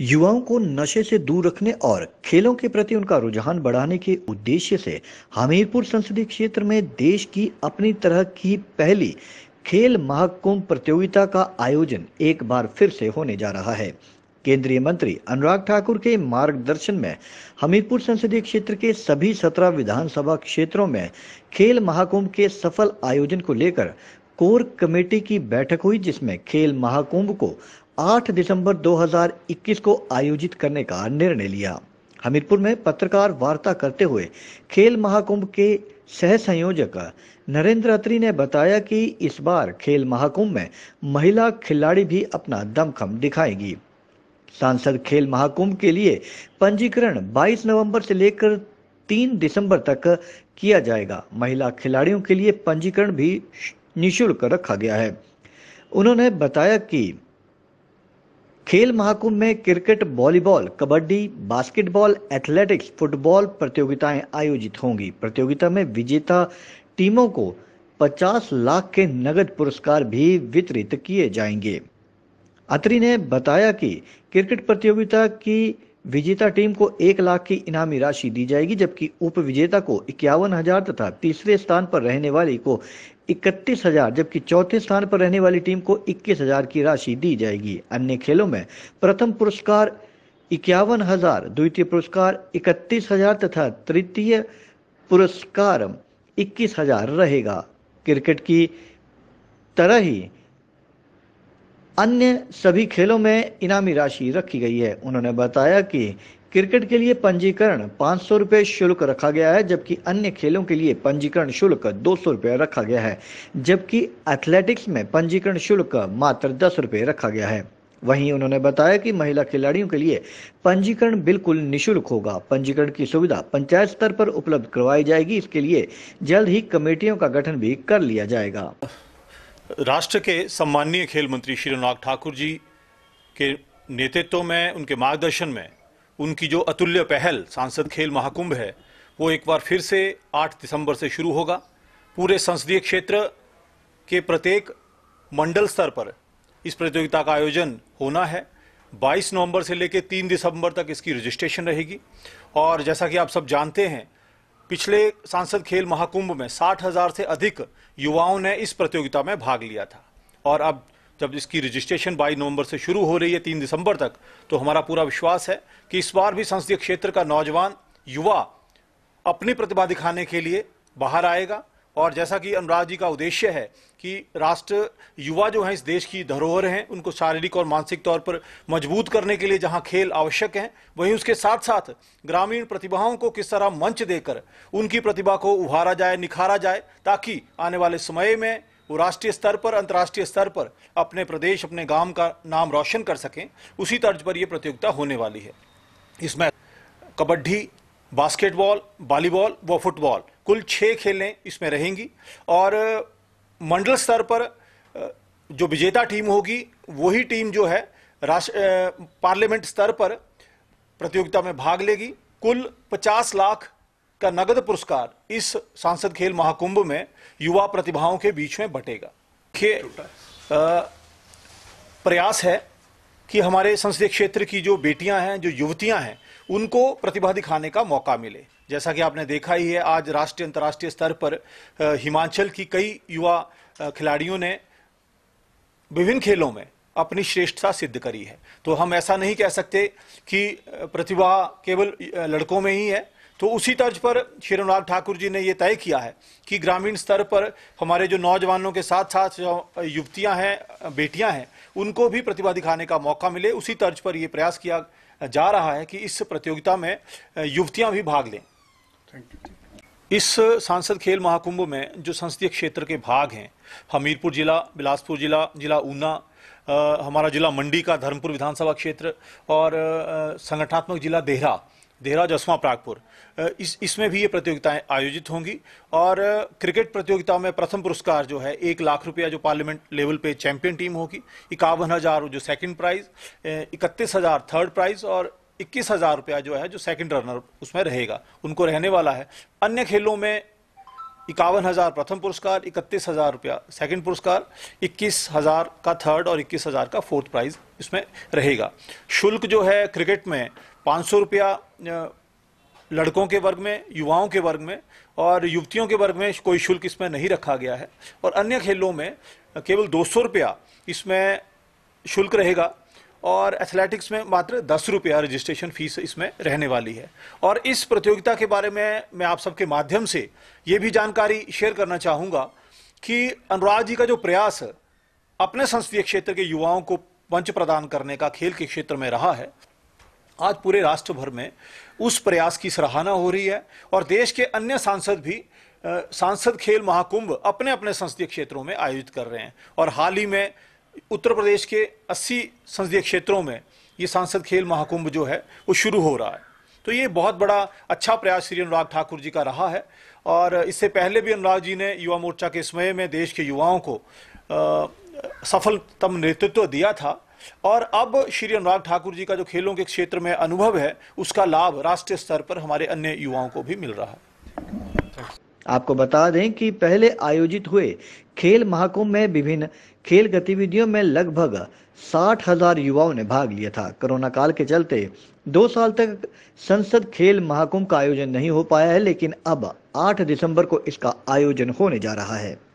युवाओं को नशे से दूर रखने और खेलों के प्रति उनका रुझान बढ़ाने के उद्देश्य से हमीरपुर संसदीय क्षेत्र में देश की अपनी तरह की पहली खेल महाकुंभ प्रतियोगिता का आयोजन एक बार फिर से होने जा रहा है केंद्रीय मंत्री अनुराग ठाकुर के मार्गदर्शन में हमीरपुर संसदीय क्षेत्र के सभी सत्रह विधानसभा क्षेत्रों में खेल महाकुंभ के सफल आयोजन को लेकर कोर कमेटी की बैठक हुई जिसमें खेल महाकुंभ को 8 दिसंबर 2021 को आयोजित करने का निर्णय लिया हमीरपुर में पत्रकार वार्ता करते हुए खेल महाकुंभ के सह संयोजक नरेंद्र अत्री ने बताया कि इस बार खेल महाकुंभ में महिला खिलाड़ी भी अपना दमखम दिखाएगी सांसद खेल महाकुंभ के लिए पंजीकरण 22 नवंबर से लेकर 3 दिसंबर तक किया जाएगा महिला खिलाड़ियों के लिए पंजीकरण भी निशुल्क रखा गया है उन्होंने बताया कि खेल महाकुंभ में cricket volleyball kabaddi basketball athletics football प्रतियोगिताएं आयोजित होंगी प्रतियोगिता में विजेता टीमों को 50 लाख के नगद पुरस्कार भी वितरित किए जाएंगे अत्री ने बताया कि क्रिकेट प्रतियोगिता की विजेता टीम को एक लाख की इनामी राशि दी जाएगी जबकि उप विजेता को इक्यावन हजार तथा तीसरे स्थान पर रहने वाली को इकतीस हजार जबकि चौथे स्थान पर रहने वाली टीम को इक्कीस हजार की राशि दी जाएगी अन्य खेलों में प्रथम पुरस्कार इक्यावन हजार द्वितीय पुरस्कार इकतीस हजार तथा तृतीय पुरस्कार इक्कीस हजार रहेगा क्रिकेट की तरह ही अन्य सभी खेलों में इनामी राशि रखी गई है उन्होंने बताया कि क्रिकेट के लिए पंजीकरण पाँच सौ रुपये शुल्क रखा गया है जबकि अन्य खेलों के लिए पंजीकरण शुल्क दो सौ रुपये रखा गया है जबकि एथलेटिक्स में पंजीकरण शुल्क मात्र दस रुपये रखा गया है वहीं उन्होंने बताया कि महिला खिलाड़ियों के लिए पंजीकरण बिल्कुल निशुल्क होगा पंजीकरण की सुविधा पंचायत स्तर पर उपलब्ध करवाई जाएगी इसके लिए जल्द ही कमेटियों का गठन भी कर लिया जाएगा राष्ट्र के सम्माननीय खेल मंत्री श्री अनुराग ठाकुर जी के नेतृत्व में उनके मार्गदर्शन में उनकी जो अतुल्य पहल सांसद खेल महाकुंभ है वो एक बार फिर से 8 दिसंबर से शुरू होगा पूरे संसदीय क्षेत्र के प्रत्येक मंडल स्तर पर इस प्रतियोगिता का आयोजन होना है 22 नवंबर से लेकर 3 दिसंबर तक इसकी रजिस्ट्रेशन रहेगी और जैसा कि आप सब जानते हैं पिछले सांसद खेल महाकुंभ में साठ हजार से अधिक युवाओं ने इस प्रतियोगिता में भाग लिया था और अब जब इसकी रजिस्ट्रेशन 22 नवंबर से शुरू हो रही है 3 दिसंबर तक तो हमारा पूरा विश्वास है कि इस बार भी संसदीय क्षेत्र का नौजवान युवा अपनी प्रतिभा दिखाने के लिए बाहर आएगा और जैसा कि अनुराग जी का उद्देश्य है कि राष्ट्र युवा जो हैं इस देश की धरोहर हैं उनको शारीरिक और मानसिक तौर पर मजबूत करने के लिए जहां खेल आवश्यक हैं वहीं उसके साथ साथ ग्रामीण प्रतिभाओं को किस तरह मंच देकर उनकी प्रतिभा को उभारा जाए निखारा जाए ताकि आने वाले समय में वो राष्ट्रीय स्तर पर अंतर्राष्ट्रीय स्तर पर अपने प्रदेश अपने गांव का नाम रोशन कर सकें उसी तर्ज पर ये प्रतियोगिता होने वाली है इसमें कबड्डी बास्केटबॉल वॉलीबॉल व फुटबॉल कुल छः खेलें इसमें रहेंगी और मंडल स्तर पर जो विजेता टीम होगी वही टीम जो है राष्ट्र पार्लियामेंट स्तर पर प्रतियोगिता में भाग लेगी कुल 50 लाख का नगद पुरस्कार इस सांसद खेल महाकुंभ में युवा प्रतिभाओं के बीच में बटेगा प्रयास है कि हमारे संसदीय क्षेत्र की जो बेटियां हैं जो युवतियां हैं उनको प्रतिभा दिखाने का मौका मिले जैसा कि आपने देखा ही है आज राष्ट्रीय अंतर्राष्ट्रीय स्तर पर हिमाचल की कई युवा खिलाड़ियों ने विभिन्न खेलों में अपनी श्रेष्ठता सिद्ध करी है तो हम ऐसा नहीं कह सकते कि प्रतिभा केवल लड़कों में ही है तो उसी तर्ज पर श्री अनुराग ठाकुर जी ने ये तय किया है कि ग्रामीण स्तर पर हमारे जो नौजवानों के साथ साथ जो युवतियां हैं बेटियां हैं उनको भी प्रतिभा दिखाने का मौका मिले उसी तर्ज पर ये प्रयास किया जा रहा है कि इस प्रतियोगिता में युवतियां भी भाग लें इस सांसद खेल महाकुंभ में जो संसदीय क्षेत्र के भाग हैं हमीरपुर जिला बिलासपुर जिला जिला ऊना हमारा जिला मंडी का धर्मपुर विधानसभा क्षेत्र और संगठनात्मक जिला देहरा देहरा जसवा प्रागपुर इस इसमें भी ये प्रतियोगिताएं आयोजित होंगी और क्रिकेट प्रतियोगिता में प्रथम पुरस्कार जो है एक लाख रुपया जो पार्लियामेंट लेवल पे चैंपियन टीम होगी इक्यावन हज़ार जो सेकंड प्राइज इकतीस हज़ार थर्ड प्राइज और इक्कीस हज़ार रुपया जो है जो सेकंड रनर उसमें रहेगा उनको रहने वाला है अन्य खेलों में इक्यावन हज़ार प्रथम पुरस्कार इकतीस हज़ार रुपया सेकंड पुरस्कार इक्कीस हज़ार का थर्ड और इक्कीस हज़ार का फोर्थ प्राइज इसमें रहेगा शुल्क जो है क्रिकेट में पाँच सौ रुपया लड़कों के वर्ग में युवाओं के वर्ग में और युवतियों के वर्ग में कोई शुल्क इसमें नहीं रखा गया है और अन्य खेलों में केवल दो सौ रुपया इसमें शुल्क रहेगा और एथलेटिक्स में मात्र दस रुपया रजिस्ट्रेशन फीस इसमें रहने वाली है और इस प्रतियोगिता के बारे में मैं आप सबके माध्यम से ये भी जानकारी शेयर करना चाहूँगा कि अनुराग जी का जो प्रयास अपने संसदीय क्षेत्र के युवाओं को मंच प्रदान करने का खेल के क्षेत्र में रहा है आज पूरे राष्ट्र भर में उस प्रयास की सराहना हो रही है और देश के अन्य सांसद भी सांसद खेल महाकुंभ अपने अपने संसदीय क्षेत्रों में आयोजित कर रहे हैं और हाल ही में उत्तर प्रदेश के 80 संसदीय क्षेत्रों में ये सांसद खेल महाकुंभ जो है वो शुरू हो रहा है तो ये बहुत बड़ा अच्छा प्रयास श्री अनुराग ठाकुर जी का रहा है और इससे पहले भी अनुराग जी ने युवा मोर्चा के समय में देश के युवाओं को सफलतम नेतृत्व दिया था और अब श्री अनुराग ठाकुर जी का जो खेलों के क्षेत्र में अनुभव है उसका लाभ राष्ट्रीय स्तर पर हमारे अन्य युवाओं को भी मिल रहा है आपको बता दें कि पहले आयोजित हुए खेल महाकुंभ में विभिन्न खेल गतिविधियों में लगभग साठ हजार युवाओं ने भाग लिया था कोरोना काल के चलते दो साल तक संसद खेल महाकुंभ का आयोजन नहीं हो पाया है लेकिन अब 8 दिसंबर को इसका आयोजन होने जा रहा है